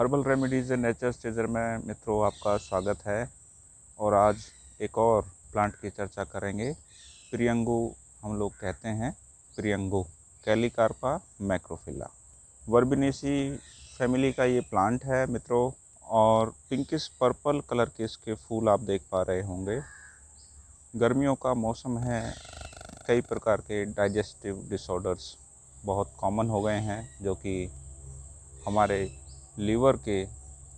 herbal remedies and nature stager में मित्रों आपका स्वागत है और आज एक और प्लांट की चर्चा करेंगे प्रियंगो हम लोग कहते हैं प्रियंगो कैलिकार्पा मैक्रोफिला वर्बिनेसी फैमिली का ये प्लांट है मित्रों और पिंकिस पर्पल कलर के इसके फूल आप देख पा रहे होंगे गर्मियों का मौसम है कई प्रकार के डाइजेस्टिव डिसऑर्डर्स बहुत कॉमन हो गए हैं जो कि हमारे लीवर के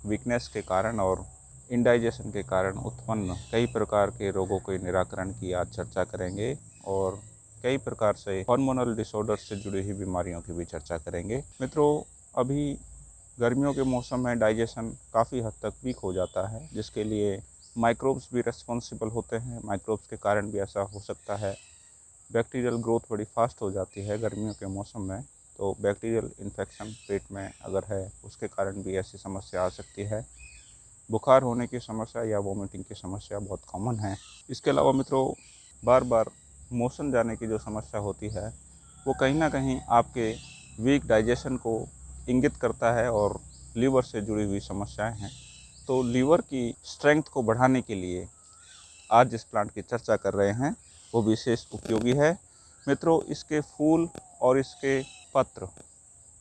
वीकनेस के कारण और इंडाइजेशन के कारण उत्पन्न कई प्रकार के रोगों के निराकरण की आज चर्चा करेंगे और कई प्रकार से हॉर्मोनल डिसऑर्डर से जुड़ी हुई बीमारियों की भी चर्चा करेंगे मित्रों अभी गर्मियों के मौसम में डाइजेशन काफ़ी हद तक वीक हो जाता है जिसके लिए माइक्रोब्स भी रेस्पॉन्सिबल होते हैं माइक्रोब्स के कारण भी ऐसा हो सकता है बैक्टीरियल ग्रोथ बड़ी फास्ट हो जाती है गर्मियों के मौसम में तो बैक्टीरियल इन्फेक्शन पेट में अगर है उसके कारण भी ऐसी समस्या आ सकती है बुखार होने की समस्या या वॉमिटिंग की समस्या बहुत कॉमन है इसके अलावा मित्रों बार बार मोशन जाने की जो समस्या होती है वो कहीं ना कहीं आपके वीक डाइजेशन को इंगित करता है और लीवर से जुड़ी हुई समस्याएं हैं तो लीवर की स्ट्रेंथ को बढ़ाने के लिए आज जिस प्लांट की चर्चा कर रहे हैं वो विशेष उपयोगी है मित्रों इसके फूल और इसके पत्र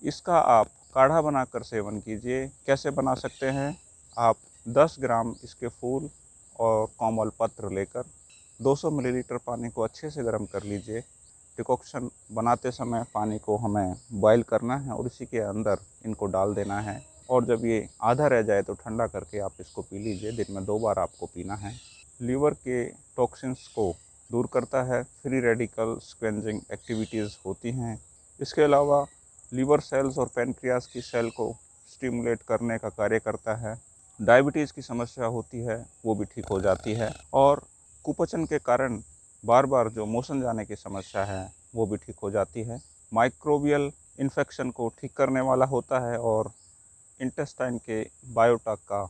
इसका आप काढ़ा बनाकर सेवन कीजिए कैसे बना सकते हैं आप 10 ग्राम इसके फूल और कोमल पत्र लेकर 200 मिलीलीटर पानी को अच्छे से गर्म कर लीजिए डिकॉक्शन बनाते समय पानी को हमें बॉयल करना है और इसी के अंदर इनको डाल देना है और जब ये आधा रह जाए तो ठंडा करके आप इसको पी लीजिए दिन में दो बार आपको पीना है लीवर के टॉक्सिन्स को दूर करता है फ्री रेडिकल स्क्वेंजिंग एक्टिविटीज़ होती हैं इसके अलावा लीवर सेल्स और पेनक्रियास की सेल को स्टिमुलेट करने का कार्य करता है डायबिटीज़ की समस्या होती है वो भी ठीक हो जाती है और कुपचन के कारण बार बार जो मोशन जाने की समस्या है वो भी ठीक हो जाती है माइक्रोबियल इन्फेक्शन को ठीक करने वाला होता है और इंटेस्टाइन के बायोटाक का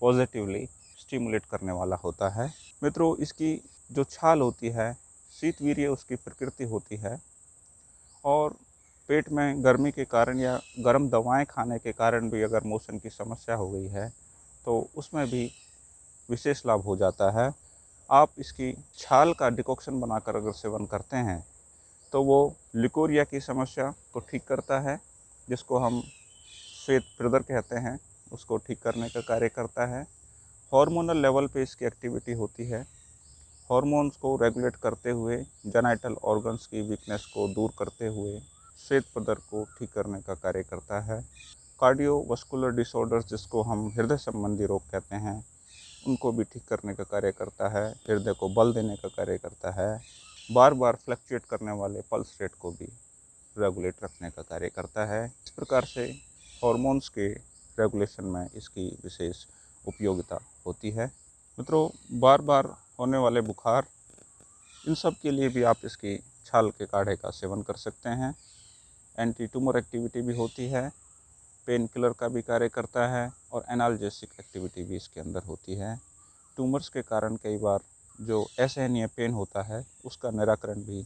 पॉजिटिवली स्टिमुलेट करने वाला होता है मित्रों इसकी जो छाल होती है शीतवीर्य उसकी प्रकृति होती है और पेट में गर्मी के कारण या गर्म दवाएं खाने के कारण भी अगर मोशन की समस्या हो गई है तो उसमें भी विशेष लाभ हो जाता है आप इसकी छाल का डिकॉक्शन बनाकर अगर सेवन करते हैं तो वो लिकोरिया की समस्या को ठीक करता है जिसको हम श्वेत प्रदर कहते हैं उसको ठीक करने का कार्य करता है हार्मोनल लेवल पे इसकी एक्टिविटी होती है हॉर्मोन्स को रेगुलेट करते हुए जेनाइटल ऑर्गन्स की वीकनेस को दूर करते हुए श्वेत पदर को ठीक करने का कार्य करता है कार्डियोवास्कुलर डिसऑर्डर्स जिसको हम हृदय संबंधी रोग कहते हैं उनको भी ठीक करने का कार्य करता है हृदय को बल देने का कार्य करता है बार बार फ्लक्चुएट करने वाले पल्स रेट को भी रेगुलेट रखने का कार्य करता है इस प्रकार से हॉर्मोन्स के रेगुलेशन में इसकी विशेष उपयोगिता होती है मित्रों बार बार होने वाले बुखार इन सब के लिए भी आप इसकी छाल के काढ़े का सेवन कर सकते हैं एंटी ट्यूमर एक्टिविटी भी होती है पेन किलर का भी कार्य करता है और एनालजेसिक एक्टिविटी भी इसके अंदर होती है ट्यूमर्स के कारण कई बार जो असहनीय पेन होता है उसका निराकरण भी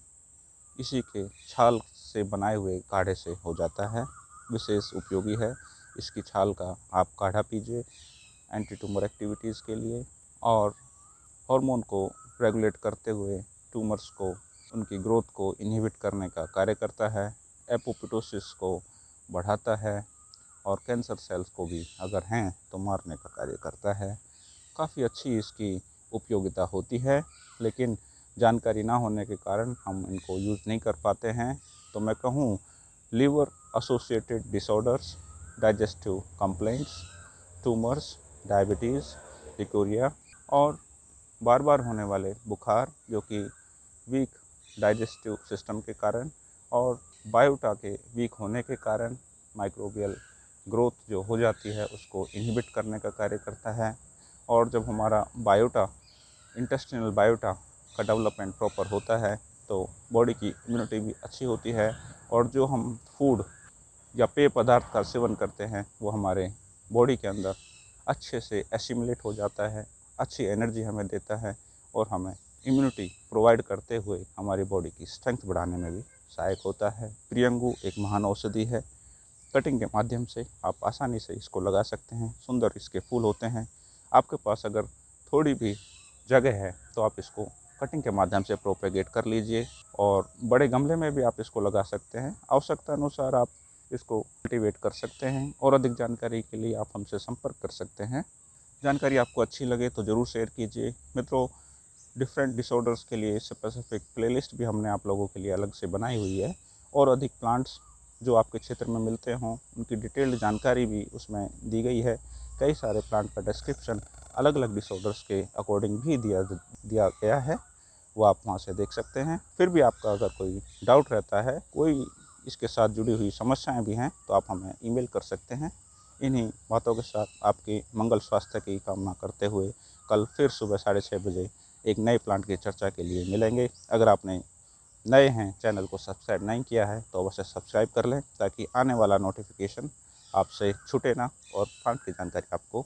इसी के छाल से बनाए हुए काढ़े से हो जाता है विशेष उपयोगी है इसकी छाल का आप काढ़ा पीजिए एंटी ट्यूमर एक्टिविटीज़ के लिए और हार्मोन को रेगुलेट करते हुए ट्यूमर्स को उनकी ग्रोथ को इनहिबिट करने का कार्य करता है एपोपिटोसिस को बढ़ाता है और कैंसर सेल्स को भी अगर हैं तो मारने का कार्य करता है काफ़ी अच्छी इसकी उपयोगिता होती है लेकिन जानकारी ना होने के कारण हम इनको यूज़ नहीं कर पाते हैं तो मैं कहूँ liver associated disorders digestive complaints tumours diabetes leucorrhoea और बार बार होने वाले बुखार जो कि वीक डाइजेस्टिव सिस्टम के कारण और बायोटा के वीक होने के कारण माइक्रोबियल ग्रोथ जो हो जाती है उसको इनहिबिट करने का कार्य करता है और जब हमारा बायोटा इंटेस्टिनल बायोटा का डेवलपमेंट प्रॉपर होता है तो बॉडी की इम्यूनिटी भी अच्छी होती है और जो हम फूड या पेय पदार्थ का सेवन करते हैं वो हमारे बॉडी के अंदर अच्छे से एसिमुलेट हो जाता है अच्छी एनर्जी हमें देता है और हमें इम्यूनिटी प्रोवाइड करते हुए हमारी बॉडी की स्ट्रेंथ बढ़ाने में भी सहायक होता है प्रियंगू एक महान औषधि है कटिंग के माध्यम से आप आसानी से इसको लगा सकते हैं सुंदर इसके फूल होते हैं आपके पास अगर थोड़ी भी जगह है तो आप इसको कटिंग के माध्यम से प्रोपेगेट कर लीजिए और बड़े गमले में भी आप इसको लगा सकते हैं आवश्यकता अनुसार आप इसको कल्टिवेट कर सकते हैं और अधिक जानकारी के लिए आप हमसे संपर्क कर सकते हैं जानकारी आपको अच्छी लगे तो ज़रूर शेयर कीजिए मित्रों डिफरेंट डिसऑर्डर्स के लिए स्पेसिफिक प्लेलिस्ट भी हमने आप लोगों के लिए अलग से बनाई हुई है और अधिक प्लांट्स जो आपके क्षेत्र में मिलते हों उनकी डिटेल्ड जानकारी भी उसमें दी गई है कई सारे प्लांट का डिस्क्रिप्शन अलग अलग डिसऑर्डर्स के अकॉर्डिंग भी दिया दिया गया है वो आप वहाँ से देख सकते हैं फिर भी आपका अगर कोई डाउट रहता है कोई इसके साथ जुड़ी हुई समस्याएं भी हैं तो आप हमें ईमेल कर सकते हैं इन्हीं बातों के साथ आपके मंगल स्वास्थ्य की कामना करते हुए कल फिर सुबह साढ़े छः बजे एक नए प्लांट की चर्चा के लिए मिलेंगे अगर आपने नए हैं चैनल को सब्सक्राइब नहीं किया है तो अवश्य सब्सक्राइब कर लें ताकि आने वाला नोटिफिकेशन आपसे छूटे ना और प्लांट की जानकारी आपको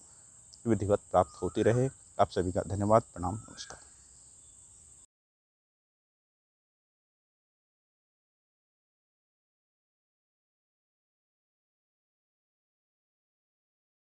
विधिवत प्राप्त होती रहे आप सभी का धन्यवाद प्रणाम नमस्कार